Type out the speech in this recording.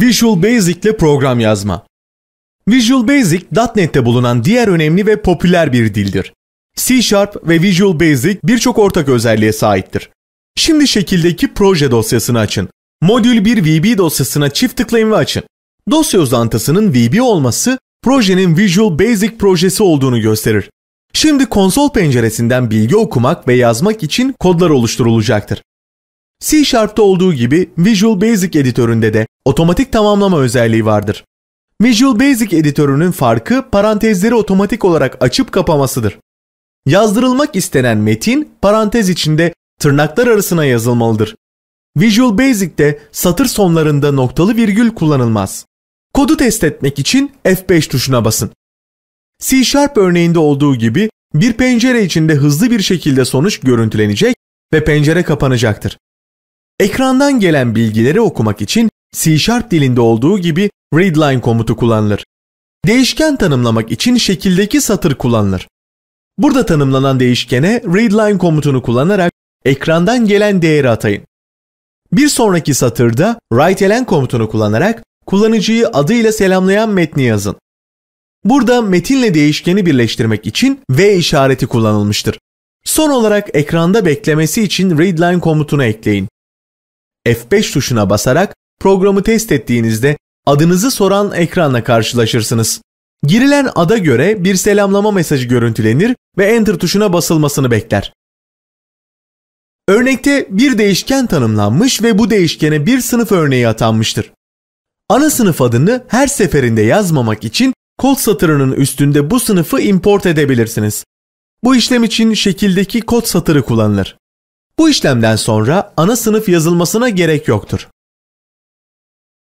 Visual Basic ile program yazma. Visual Basic, .NET'te bulunan diğer önemli ve popüler bir dildir. C Sharp ve Visual Basic birçok ortak özelliğe sahiptir. Şimdi şekildeki proje dosyasını açın. Modül 1 VB dosyasına çift tıklayın ve açın. Dosya uzantısının VB olması projenin Visual Basic projesi olduğunu gösterir. Şimdi konsol penceresinden bilgi okumak ve yazmak için kodlar oluşturulacaktır. C Sharp'ta olduğu gibi Visual Basic editöründe de otomatik tamamlama özelliği vardır. Visual Basic editörünün farkı parantezleri otomatik olarak açıp kapamasıdır. Yazdırılmak istenen metin parantez içinde tırnaklar arasına yazılmalıdır. Visual Basic'te satır sonlarında noktalı virgül kullanılmaz. Kodu test etmek için F5 tuşuna basın. C Sharp örneğinde olduğu gibi bir pencere içinde hızlı bir şekilde sonuç görüntülenecek ve pencere kapanacaktır. Ekrandan gelen bilgileri okumak için C dilinde olduğu gibi readline komutu kullanılır. Değişken tanımlamak için şekildeki satır kullanılır. Burada tanımlanan değişkene readline komutunu kullanarak ekrandan gelen değeri atayın. Bir sonraki satırda writeln komutunu kullanarak kullanıcıyı adıyla selamlayan metni yazın. Burada metinle değişkeni birleştirmek için V işareti kullanılmıştır. Son olarak ekranda beklemesi için readline komutunu ekleyin. F5 tuşuna basarak programı test ettiğinizde adınızı soran ekranla karşılaşırsınız. Girilen ada göre bir selamlama mesajı görüntülenir ve Enter tuşuna basılmasını bekler. Örnekte bir değişken tanımlanmış ve bu değişkene bir sınıf örneği atanmıştır. Ana sınıf adını her seferinde yazmamak için kod satırının üstünde bu sınıfı import edebilirsiniz. Bu işlem için şekildeki kod satırı kullanılır. Bu işlemden sonra ana sınıf yazılmasına gerek yoktur.